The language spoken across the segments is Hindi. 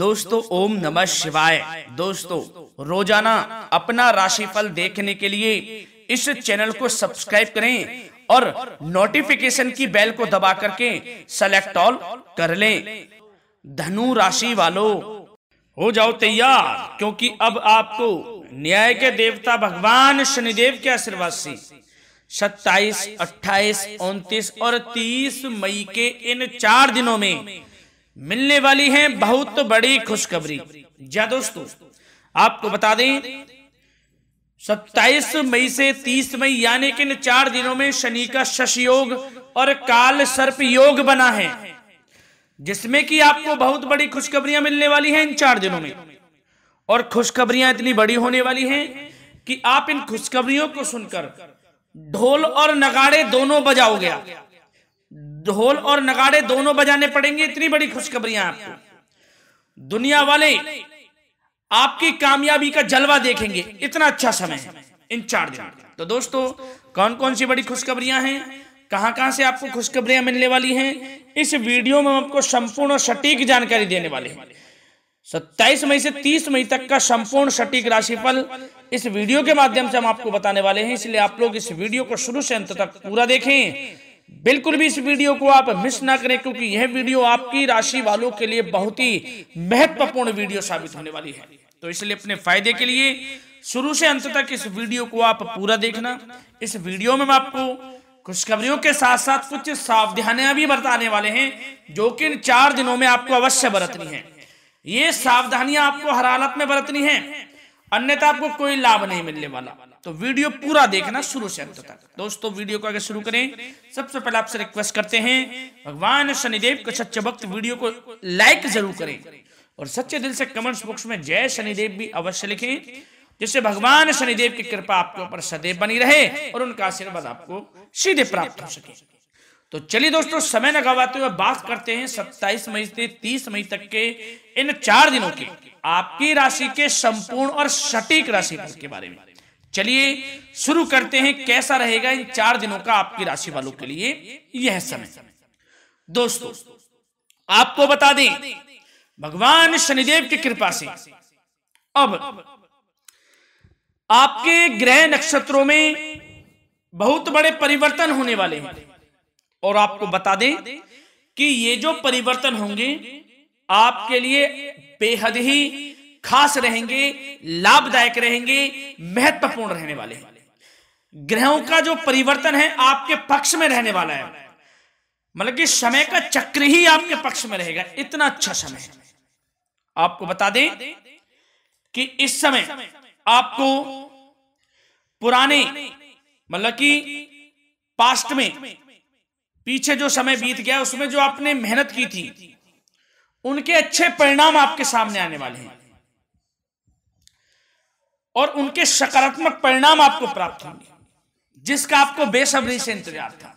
दोस्तों ओम नमः शिवाय दोस्तों रोजाना अपना राशिफल देखने के लिए इस चैनल को सब्सक्राइब करें और नोटिफिकेशन की बेल को दबा करके सेलेक्ट ऑल कर लें धनु राशि वालों हो जाओ तैयार क्योंकि अब आपको न्याय के देवता भगवान शनिदेव के आशीर्वाद से 27, 28, 29 और 30 मई के इन चार दिनों में मिलने वाली है बहुत बड़ी खुशखबरी जा दोस्तों आपको बता दें सत्ताईस मई से तीस मई यानी कि इन चार दिनों में शनि का शश योग और काल सर्प योग बना है जिसमें कि आपको बहुत बड़ी खुशखबरियां मिलने वाली हैं इन चार दिनों में और खुशखबरियां इतनी बड़ी होने वाली हैं कि आप इन खुशखबरियों को सुनकर ढोल और नगाड़े दोनों बजाओगे आप ढोल और नगाड़े दोनों बजाने पड़ेंगे इतनी बड़ी खुशखबरियां आपको दुनिया वाले आपकी कामयाबी का जलवा देखेंगे इतना अच्छा समय है इन चार दिन तो दोस्तों कौन कौन सी बड़ी खुशखबरियां हैं कहां कहां से आपको खुशखबरियां मिलने वाली हैं इस वीडियो में हम आपको संपूर्ण और सटीक जानकारी देने वाले हैं सत्ताईस मई से तीस मई तक का संपूर्ण सटीक राशिफल इस वीडियो के माध्यम से हम आपको बताने वाले हैं इसलिए आप लोग इस वीडियो को शुरू से अंत तक पूरा देखें बिल्कुल भी इस वीडियो को आप मिस ना करें क्योंकि यह वीडियो आपकी राशि वालों के लिए बहुत ही महत्वपूर्ण वीडियो साबित होने वाली है तो इसलिए अपने फायदे के लिए शुरू से अंत तक इस वीडियो को आप पूरा देखना इस वीडियो में मैं आपको खुशखबरियों के साथ साथ कुछ सावधानियां भी बरताने वाले हैं जो कि इन चार दिनों में आपको अवश्य बरतनी है ये सावधानियां आपको हर हालत में बरतनी है अन्यथा आपको कोई लाभ नहीं मिलने वाला तो वीडियो पूरा देखना शुरू से अंत तक दोस्तों वीडियो को आगे शुरू करें सबसे पहले आपसे रिक्वेस्ट करते हैं भगवान शनिदेव के सच्चे भक्त वीडियो को लाइक जरूर करें और सच्चे दिल से कमेंट्स बॉक्स में जय शनिदेव भी अवश्य लिखें जिससे भगवान शनिदेव की कृपा आपके ऊपर सदैव बनी रहे और उनका आशीर्वाद आपको सीधे प्राप्त हो सके तो चलिए दोस्तों समय न गवाते हुए बात करते हैं 27 मई से 30 मई तक के इन चार दिनों के आपकी राशि के संपूर्ण और सटीक राशि के बारे में चलिए शुरू करते हैं कैसा रहेगा इन चार दिनों का आपकी राशि वालों के लिए यह समय दोस्तों आपको बता दें भगवान शनिदेव की कृपा से अब आपके ग्रह नक्षत्रों में बहुत बड़े परिवर्तन होने वाले हैं और आपको बता दें कि ये जो परिवर्तन होंगे आपके लिए बेहद ही खास रहेंगे लाभदायक रहेंगे महत्वपूर्ण रहने वाले हैं ग्रहों का जो परिवर्तन है आपके पक्ष में रहने वाला है मतलब कि समय का चक्र ही आपके पक्ष में रहेगा इतना अच्छा समय है आपको बता दें कि इस समय आपको पुराने मतलब कि पास्ट में पीछे जो समय बीत गया उसमें जो आपने मेहनत की थी उनके अच्छे परिणाम आपके सामने आने वाले हैं और उनके सकारात्मक परिणाम आपको प्राप्त होंगे जिसका आपको बेसब्री से इंतजार था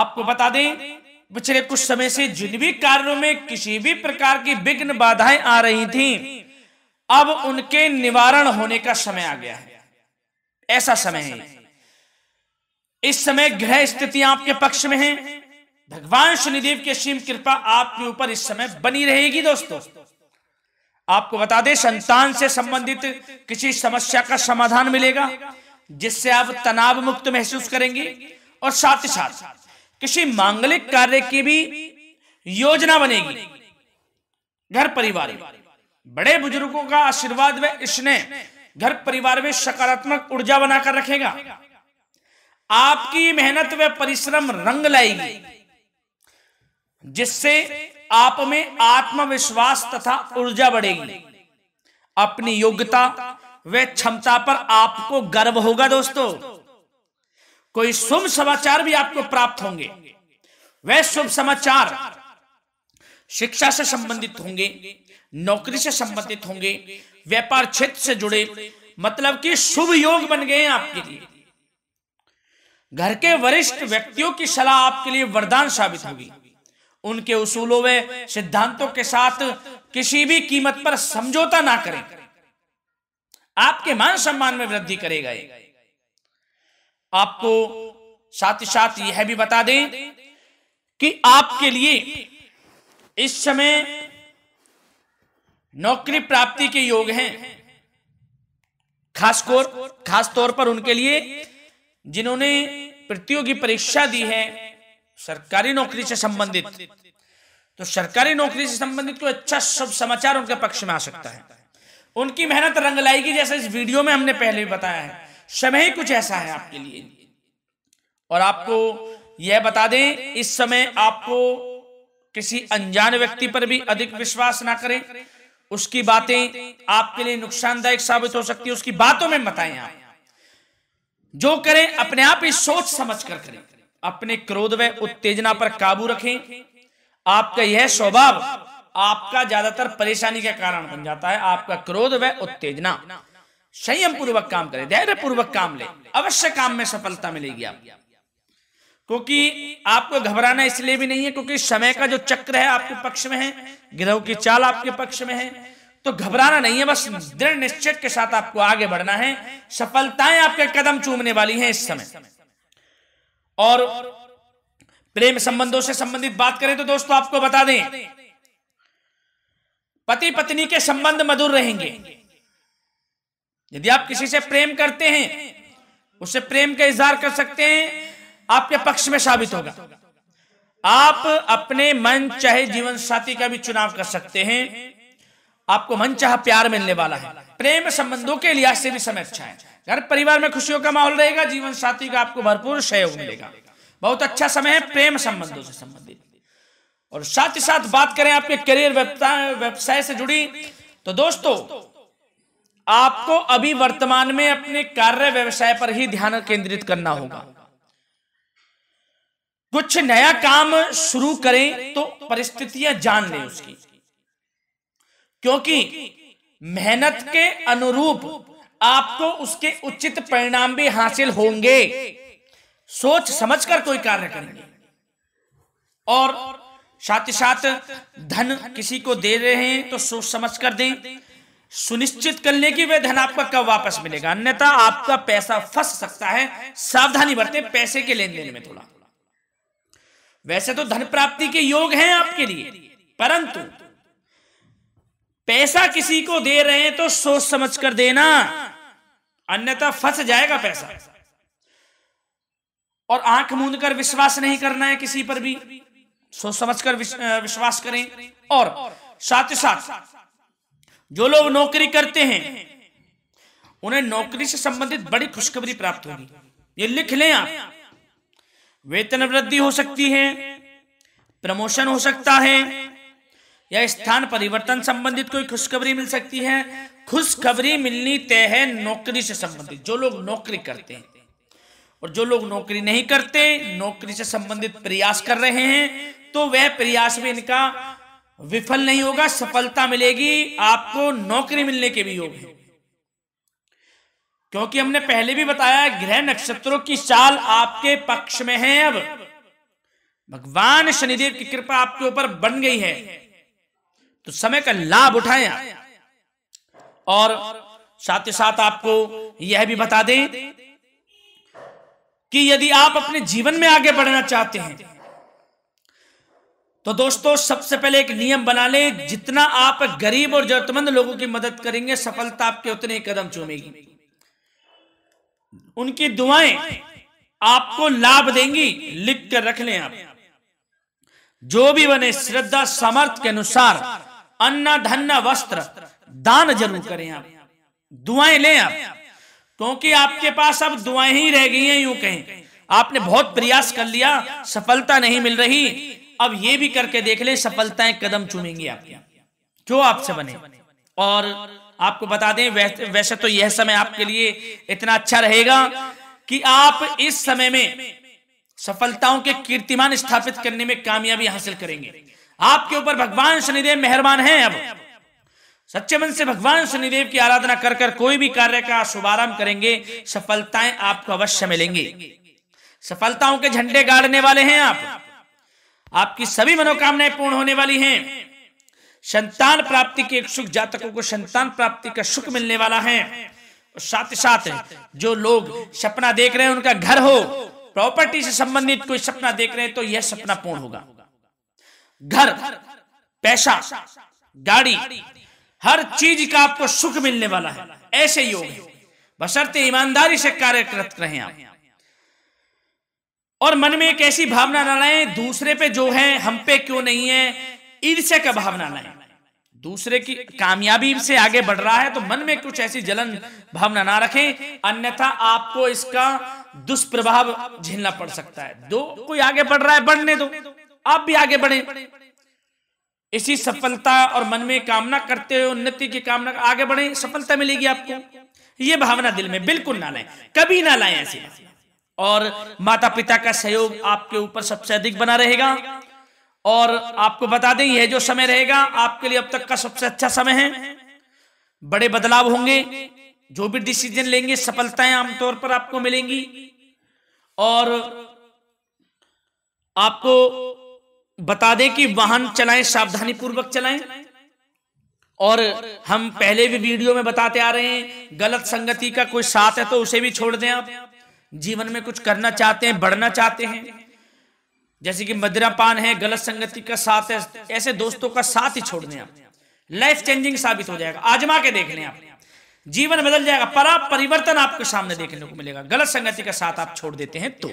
आपको बता दें पिछले कुछ समय से जिन भी कार्यों में किसी भी प्रकार की विघ्न बाधाएं आ रही थीं, अब उनके निवारण होने का समय आ गया है ऐसा समय है इस समय ग्रह स्थिति आपके पक्ष में है भगवान शनिदेव की असीम कृपा आपके ऊपर इस समय बनी रहेगी दोस्तों आपको बता दें संतान से संबंधित किसी समस्या का समाधान मिलेगा जिससे आप तनाव मुक्त महसूस करेंगे और साथ ही साथ किसी मांगलिक कार्य की भी योजना बनेगी घर परिवार बड़े बुजुर्गों का आशीर्वाद व स्नेह घर परिवार में सकारात्मक ऊर्जा बनाकर रखेगा आपकी मेहनत व परिश्रम रंग लाएगी जिससे आप में आत्मविश्वास तथा ऊर्जा बढ़ेगी अपनी योग्यता व क्षमता पर आपको गर्व होगा दोस्तों कोई शुभ समाचार भी आपको प्राप्त होंगे वह शुभ समाचार शिक्षा से संबंधित होंगे नौकरी से संबंधित होंगे व्यापार क्षेत्र से जुड़े मतलब कि शुभ योग बन गए हैं आपके लिए घर के वरिष्ठ व्यक्तियों की सलाह आपके लिए वरदान साबित होगी उनके उसूलों में सिद्धांतों के साथ किसी भी कीमत पर समझौता ना करें आपके मान सम्मान में वृद्धि करेगा आपको साथ ही साथ यह भी बता दें कि आपके लिए इस समय नौकरी प्राप्ति के योग हैं खासकर खास तौर पर उनके लिए जिन्होंने प्रतियोगी परीक्षा दी है सरकारी नौकरी से संबंधित तो सरकारी नौकरी से संबंधित कोई अच्छा सब समाचार उनके पक्ष में आ सकता है उनकी मेहनत रंग लाएगी जैसे इस वीडियो में हमने पहले भी बताया है समय ही कुछ ऐसा है आपके लिए और आपको यह बता दें इस समय आपको किसी अनजान व्यक्ति पर भी अधिक विश्वास ना करें उसकी बातें आपके लिए नुकसानदायक साबित हो सकती है उसकी बातों में बताएं आप जो करें अपने आप ही सोच समझ कर करें अपने क्रोध व उत्तेजना पर काबू रखें आपका यह स्वभाव आपका ज्यादातर परेशानी का कारण बन जाता है आपका क्रोध व उत्तेजना संयम पूर्वक काम करें धैर्य पूर्वक काम ले अवश्य काम में सफलता मिलेगी आपको क्योंकि आपको घबराना इसलिए भी नहीं है क्योंकि समय का जो चक्र है आपके पक्ष में है गिरोह की चाल आपके पक्ष में है तो घबराना नहीं है बस दृढ़ निश्चय के साथ आपको आगे बढ़ना है सफलताएं आपके कदम चूमने वाली हैं इस समय और प्रेम संबंधों से संबंधित बात करें तो दोस्तों आपको बता दें पति पत्नी के संबंध मधुर रहेंगे यदि आप किसी से प्रेम करते हैं उससे प्रेम का इजहार कर सकते हैं आपके पक्ष में साबित होगा आप अपने मन चाहे जीवन साथी का भी चुनाव कर सकते हैं आपको चाह प्यार मिलने वाला है प्रेम संबंधों के लिहाज से भी समय अच्छा है घर परिवार में खुशियों का माहौल रहेगा जीवन साथी का आपको भरपूर सहयोग मिलेगा बहुत अच्छा समय है प्रेम संबंधों से संबंधित और साथ ही साथ बात करें आपके करियर व्यवसाय से जुड़ी तो दोस्तों आपको अभी वर्तमान में अपने कार्य व्यवसाय पर ही ध्यान केंद्रित करना होगा कुछ नया काम शुरू करें तो परिस्थितियां जान लें उसकी क्योंकि मेहनत के अनुरूप आपको उसके उचित परिणाम भी हासिल होंगे सोच समझकर कोई कार्य करेंगे और साथ ही साथ धन किसी को दे रहे हैं तो सोच समझ कर दें सुनिश्चित कर लें कि वह धन आपका कब वापस मिलेगा अन्यथा आपका पैसा फंस सकता है सावधानी बरते पैसे के लेन देन में थोड़ा वैसे तो धन प्राप्ति के योग हैं आपके लिए परंतु पैसा किसी को दे रहे हैं तो सोच समझ कर देना अन्यथा फंस जाएगा पैसा और आंख मूंद कर विश्वास नहीं करना है किसी पर भी सोच समझ कर विश्वास करें और साथ ही साथ जो लोग नौकरी करते हैं उन्हें नौकरी से संबंधित बड़ी खुशखबरी प्राप्त होगी ये लिख लें आप वेतन वृद्धि हो सकती है प्रमोशन हो सकता है या स्थान परिवर्तन संबंधित कोई खुशखबरी मिल सकती है खुशखबरी मिलनी तय है नौकरी से संबंधित जो लोग नौकरी करते हैं और जो लोग नौकरी नहीं करते नौकरी से संबंधित प्रयास कर रहे हैं तो वह प्रयास में इनका विफल नहीं होगा सफलता मिलेगी आपको नौकरी मिलने के भी योग क्योंकि हमने पहले भी बताया ग्रह नक्षत्रों की चाल आपके पक्ष में है अब भगवान शनिदेव की कृपा आपके ऊपर बन गई है तो समय का लाभ उठाया और साथ ही साथ आपको यह भी बता दें कि यदि आप अपने जीवन में आगे बढ़ना चाहते हैं तो दोस्तों सबसे पहले एक नियम बना लें जितना आप गरीब और जरूरतमंद लोगों की मदद करेंगे सफलता आपके उतने ही कदम चूमेगी उनकी दुआएं आपको लाभ देंगी लिख कर रख लें आप जो भी बने श्रद्धा सामर्थ्य के अनुसार अन्न धन वस्त्र दान जरूर करें आप दुआएं लें आप क्योंकि आपके पास अब दुआएं ही रह गई हैं यूं कहें आपने बहुत प्रयास कर लिया सफलता नहीं मिल रही अब ये भी करके देख ले सफलताएं कदम चुमेंगी आप जो आपसे बने और आपको बता दें वैसे तो यह समय आपके लिए इतना अच्छा रहेगा कि आप इस समय में सफलताओं के कीर्तिमान स्थापित करने में कामयाबी हासिल करेंगे आपके ऊपर भगवान शनिदेव मेहरबान हैं अब सच्चे मन से भगवान शनिदेव की आराधना कर कर कोई भी कार्य का शुभारंभ करेंगे सफलताएं आपको अवश्य मिलेंगी सफलताओं के झंडे गाड़ने वाले हैं आप आपकी सभी मनोकामनाएं पूर्ण होने वाली हैं संतान प्राप्ति के इच्छुक जातकों को संतान प्राप्ति का सुख मिलने वाला है और साथ ही साथ जो लोग सपना देख रहे हैं उनका घर हो प्रॉपर्टी से संबंधित कोई सपना देख रहे हैं तो यह सपना पूर्ण होगा घर पैसा गाड़ी हर चीज का आपको सुख मिलने वाला है ऐसे योग है बशर्ते ईमानदारी से कार्यरत रहे आप और मन में एक ऐसी भावना ना लाएं दूसरे पे जो है हम पे क्यों नहीं है ईर्ष्या का भावना लाएं दूसरे की कामयाबी से आगे बढ़ रहा है तो मन में कुछ ऐसी जलन भावना ना रखें अन्यथा आपको इसका दुष्प्रभाव झेलना पड़ सकता है दो कोई आगे बढ़ रहा है बढ़ने दो आप भी आगे बढ़े इसी सफलता और मन में कामना करते हुए उन्नति की कामना आगे बढ़े सफलता मिलेगी आपको ये भावना दिल में बिल्कुल ना लाए कभी ना लाए ऐसी और माता पिता का सहयोग आपके ऊपर सबसे अधिक बना रहेगा और आपको बता दें यह जो समय रहेगा आपके लिए अब तक का सबसे अच्छा समय है बड़े बदलाव होंगे जो भी डिसीजन लेंगे सफलताएं आमतौर पर आपको मिलेंगी और आपको बता दें कि वाहन चलाएं सावधानी पूर्वक चलाएं और हम पहले भी वीडियो में बताते आ रहे हैं गलत संगति का कोई साथ है तो उसे भी छोड़ दें आप जीवन में कुछ करना चाहते हैं बढ़ना चाहते हैं जैसे कि मदिरापान है गलत संगति का साथ है ऐसे दोस्तों का साथ ही छोड़ दें आप लाइफ चेंजिंग साबित हो जाएगा आजमा के देख लें आप जीवन बदल जाएगा परा परिवर्तन आपके सामने देखने को मिलेगा गलत संगति का साथ आप छोड़ देते हैं तो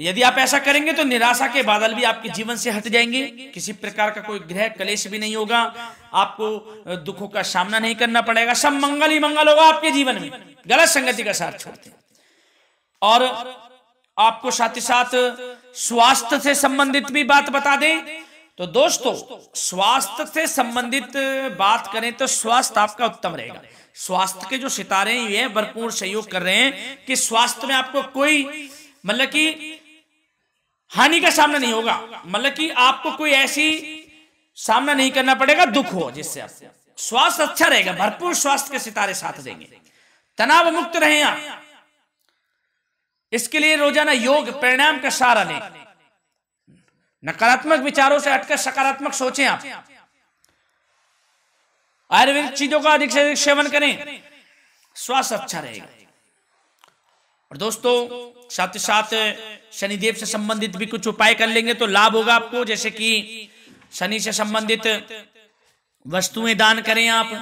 यदि आप ऐसा करेंगे तो निराशा के बादल भी आपके जीवन से हट जाएंगे किसी प्रकार का कोई ग्रह कलेश भी नहीं होगा आपको दुखों का सामना नहीं करना पड़ेगा सब मंगल ही मंगल होगा आपके जीवन में गलत संगति का साथ छोड़ते और आपको साथ ही साथ स्वास्थ्य से संबंधित भी बात बता दें तो दोस्तों स्वास्थ्य से संबंधित बात करें तो स्वास्थ्य आपका उत्तम रहेगा स्वास्थ्य के जो सितारे ये भरपूर सहयोग कर रहे हैं कि स्वास्थ्य में आपको कोई मतलब कि हानि का सामना नहीं होगा मतलब कि आपको कोई ऐसी सामना नहीं करना पड़ेगा दुख हो जिससे आप स्वास्थ्य अच्छा रहेगा भरपूर स्वास्थ्य के सितारे साथ देंगे तनाव मुक्त रहे आप इसके लिए रोजाना योग परिणाम का सहारा लें नकारात्मक विचारों से हटकर सकारात्मक सोचें आप आयुर्वेदिक चीजों का अधिक से अधिक सेवन करें स्वास्थ्य अच्छा रहेगा और दोस्तों साथ साथ शनिदेव से संबंधित भी कुछ उपाय कर लेंगे तो लाभ होगा आपको जैसे कि शनि से संबंधित वस्तुएं दान करें आप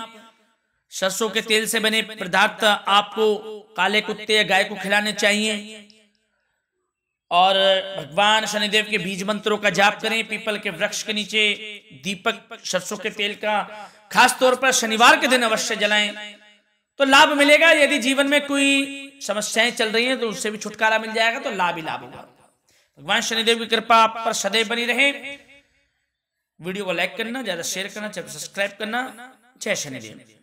सरसों के तेल से बने पदार्थ आपको काले कुत्ते या गाय को खिलाने चाहिए और भगवान शनिदेव के बीज मंत्रों का जाप करें पीपल के वृक्ष के नीचे दीपक सरसों के तेल का खास तौर पर शनिवार के दिन अवश्य जलाएं तो लाभ मिलेगा यदि जीवन में कोई समस्याएं चल रही हैं तो उससे भी छुटकारा मिल जाएगा तो लाभ ही लाभ होगा भगवान शनिदेव की कृपा आप पर सदैव बनी रहे वीडियो को लाइक करना ज्यादा शेयर करना सब्सक्राइब करना जय शनिदेव